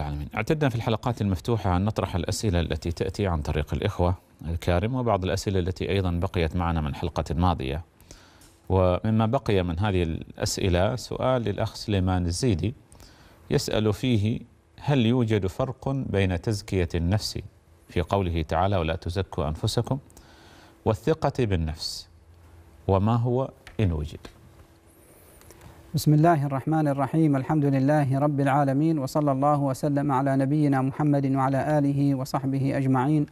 العالمين اعتدنا في الحلقات المفتوحة أن نطرح الأسئلة التي تأتي عن طريق الإخوة الكارم وبعض الأسئلة التي أيضا بقيت معنا من حلقة ماضية ومما بقي من هذه الأسئلة سؤال للأخ سليمان الزيدي يسأل فيه هل يوجد فرق بين تزكية النفس في قوله تعالى ولا تزكوا أنفسكم والثقة بالنفس وما هو إن وجد بسم الله الرحمن الرحيم الحمد لله رب العالمين وصلى الله وسلم على نبينا محمد وعلى اله وصحبه اجمعين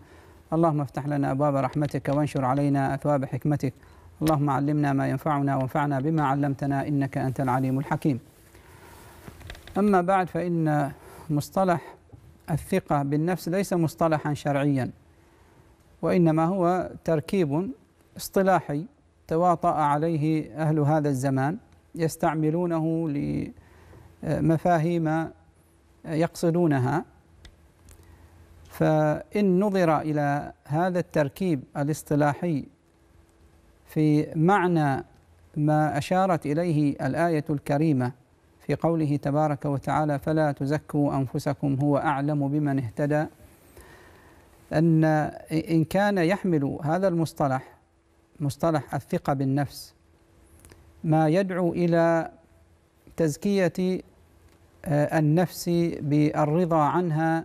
اللهم افتح لنا ابواب رحمتك وانشر علينا اثواب حكمتك اللهم علمنا ما ينفعنا وانفعنا بما علمتنا انك انت العليم الحكيم اما بعد فان مصطلح الثقه بالنفس ليس مصطلحا شرعيا وانما هو تركيب اصطلاحي تواطا عليه اهل هذا الزمان يستعملونه لمفاهيم يقصدونها فإن نظر إلى هذا التركيب الاصطلاحي في معنى ما أشارت إليه الآية الكريمة في قوله تبارك وتعالى فلا تزكوا أنفسكم هو أعلم بمن اهتدى أن إن كان يحمل هذا المصطلح مصطلح الثقة بالنفس ما يدعو الى تزكيه آه، النفس بالرضا عنها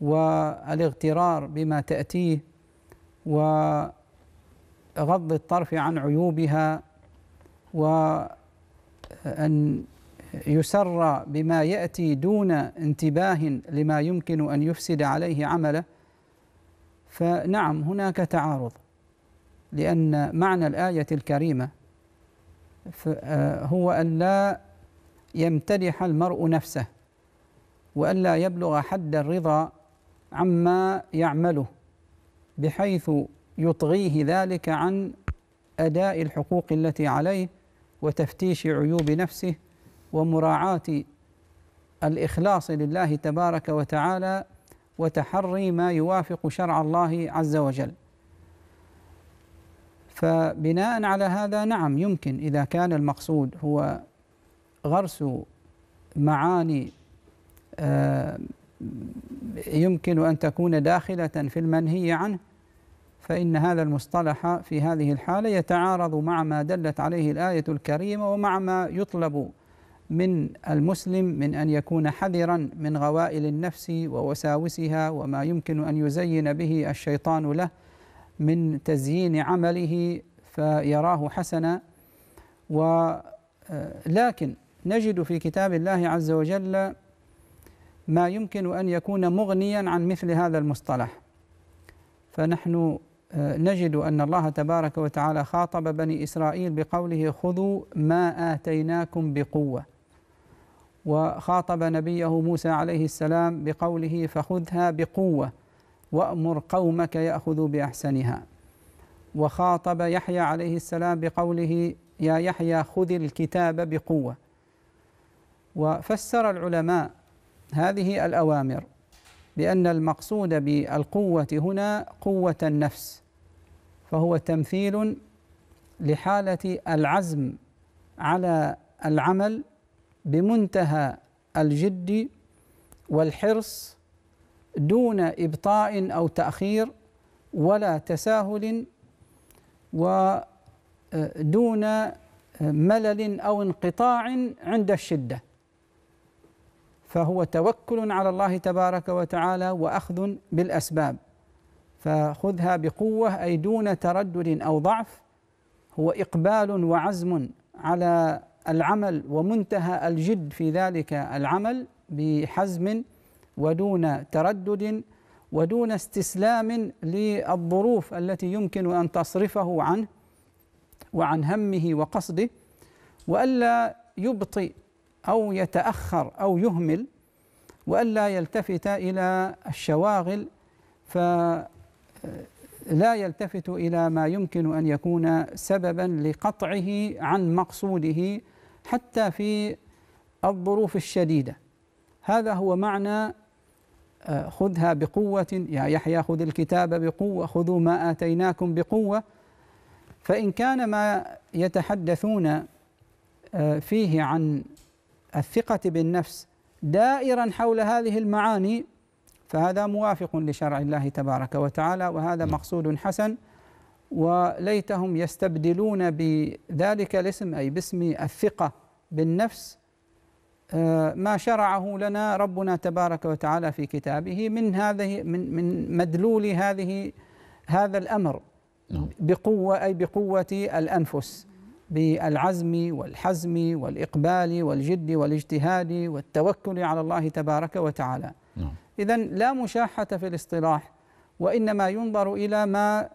والاغترار بما تاتيه وغض الطرف عن عيوبها وان يسر بما ياتي دون انتباه لما يمكن ان يفسد عليه عمله فنعم هناك تعارض لان معنى الايه الكريمه آه، هو أن لا يمتدح المرء نفسه وألا يبلغ حد الرضا عما يعمله بحيث يطغيه ذلك عن أداء الحقوق التي عليه وتفتيش عيوب نفسه ومراعاة الإخلاص لله تبارك وتعالى وتحري ما يوافق شرع الله عز وجل فبناء على هذا نعم يمكن إذا كان المقصود هو غرس معاني آه، يمكن أن تكون داخلة في المنهي عنه فإن هذا المصطلح في هذه الحالة يتعارض مع ما دلت عليه الآية الكريمة ومع ما يطلب من المسلم من أن يكون حذرا من غوائل النفس ووساوسها وما يمكن أن يزين به الشيطان له من تزيين عمله فيراه حسنا ولكن آه، نجد في كتاب الله عز وجل ما يمكن ان يكون مغنيا عن مثل هذا المصطلح فنحن آه، نجد ان الله تبارك وتعالى خاطب بني اسرائيل بقوله خذوا ما اتيناكم بقوه وخاطب نبيه موسى عليه السلام بقوله فخذها بقوه وأمر قومك يأخذوا بأحسنها وخاطب يحيى عليه السلام بقوله يا يحيى خذ الكتاب بقوة وفسر العلماء هذه الأوامر بأن المقصود بالقوة هنا قوة النفس فهو تمثيل لحالة العزم على العمل بمنتهى الجد والحرص دون ابطاء او تاخير ولا تساهل ودون آه، آه، ملل او انقطاع عند الشده فهو توكل على الله تبارك وتعالى واخذ بالاسباب فخذها بقوه اي دون تردد او ضعف هو اقبال وعزم على العمل ومنتهى الجد في ذلك العمل بحزم ودون تردد ودون استسلام للظروف التي يمكن ان تصرفه عنه وعن همه وقصده والا يبطئ او يتاخر او يهمل والا يلتفت الى الشواغل فلا يلتفت الى ما يمكن ان يكون سببا لقطعه عن مقصوده حتى في الظروف الشديده هذا هو معنى خذها بقوة يا يحيى خذ الكتاب بقوة خذوا ما آتيناكم بقوة فإن كان ما يتحدثون آه، فيه عن الثقة بالنفس دائرا حول هذه المعاني فهذا موافق لشرع الله تبارك وتعالى وهذا نعم. مقصود حسن وليتهم يستبدلون بذلك الاسم أي باسم الثقة بالنفس آه، ما شرعه لنا ربنا تبارك وتعالى في كتابه من هذه من من مدلول هذه هذا الامر نعم. بقوه اي بقوه الانفس بالعزم والحزم والإقبال والجد والاجتهاد والتوكل على الله تبارك وتعالى نعم. إذا لا مشاحة في الاصطلاح وإنما ينظر إلى ما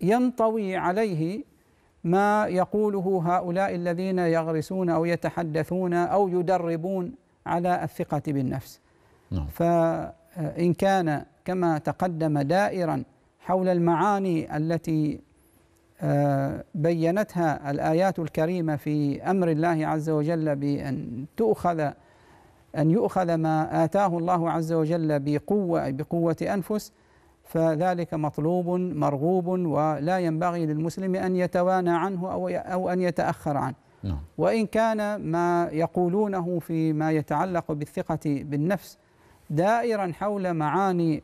ينطوي عليه ما يقوله هؤلاء الذين يغرسون او يتحدثون او يدربون على الثقه بالنفس. نعم. فان كان كما تقدم دائرا حول المعاني التي آه، بينتها الايات الكريمه في امر الله عز وجل بان تؤخذ ان يؤخذ ما اتاه الله عز وجل بقوه بقوه انفس فذلك مطلوب مرغوب ولا ينبغي للمسلم أن يتوانى عنه أو, أو أن يتأخر عنه نعم. وإن كان ما يقولونه فيما يتعلق بالثقة بالنفس دائرا حول معاني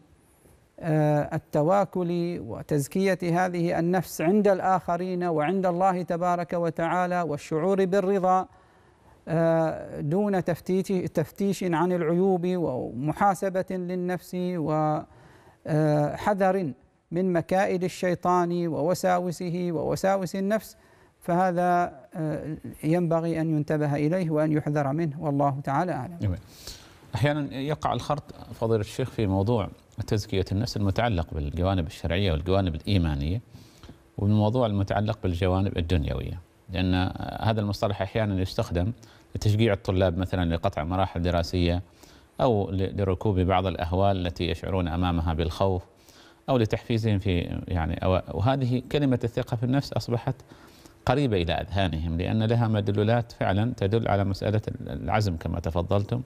آه، التواكل وتزكية هذه النفس عند الآخرين وعند الله تبارك وتعالى والشعور بالرضا آه، دون تفتيش عن العيوب ومحاسبة للنفس و آه، حذر من مكائد الشيطان ووساوسه ووساوس النفس فهذا آه، ينبغي أن ينتبه إليه وأن يحذر منه والله تعالى أعلم أحيانا يقع الخرط فضيلة الشيخ في موضوع تزكية النفس المتعلق بالجوانب الشرعية والجوانب الإيمانية والموضوع المتعلق بالجوانب الدنيوية لأن هذا المصطلح أحيانا يستخدم لتشجيع الطلاب مثلا لقطع مراحل دراسية أو لركوب بعض الأهوال التي يشعرون أمامها بالخوف أو لتحفيزهم في يعني أو وهذه كلمة الثقة في النفس أصبحت قريبة إلى أذهانهم لأن لها مدلولات فعلا تدل على مسألة العزم كما تفضلتم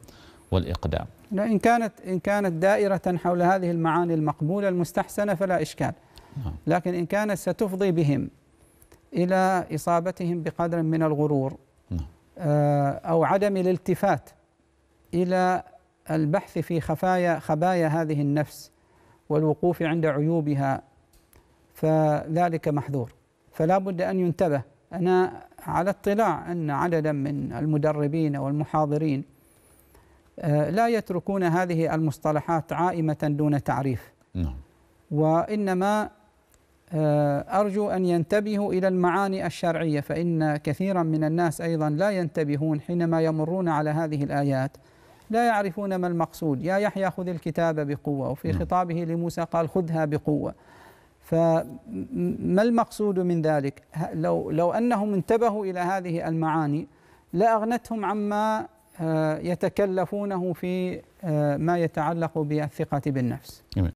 والإقدام إن كانت إن كانت دائرة حول هذه المعاني المقبولة المستحسنة فلا إشكال نعم. لكن إن كانت ستفضي بهم إلى إصابتهم بقدر من الغرور نعم. آه، أو عدم الالتفات إلى البحث في خفايا خبايا هذه النفس والوقوف عند عيوبها فذلك محذور فلا بد ان ينتبه انا على اطلاع ان عددا من المدربين والمحاضرين آه، لا يتركون هذه المصطلحات عائمه دون تعريف نعم وانما آه، ارجو ان ينتبهوا الى المعاني الشرعيه فان كثيرا من الناس ايضا لا ينتبهون حينما يمرون على هذه الايات لا يعرفون ما المقصود يا يحيى خذ الكتاب بقوة وفي نعم. خطابه لموسى قال خذها بقوة فما المقصود من ذلك لو, لو أنهم انتبهوا إلى هذه المعاني لأغنتهم عما آه، يتكلفونه في آه، ما يتعلق بالثقة بالنفس